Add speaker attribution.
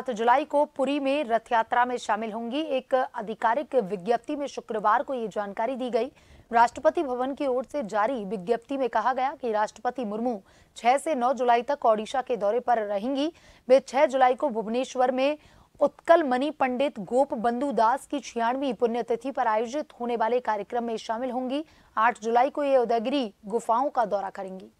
Speaker 1: सात जुलाई को पुरी में रथ यात्रा में शामिल होंगी एक आधिकारिक विज्ञप्ति में शुक्रवार को ये जानकारी दी गई राष्ट्रपति भवन की ओर से जारी विज्ञप्ति में कहा गया कि राष्ट्रपति मुर्मू 6 से 9 जुलाई तक ओडिशा के दौरे पर रहेंगी वे 6 जुलाई को भुवनेश्वर में उत्कल मणि पंडित गोप बंधु दास की छियानवी पुण्यतिथि पर आयोजित होने वाले कार्यक्रम में शामिल होंगी आठ जुलाई को ये उदयगिरी गुफाओं का दौरा करेंगी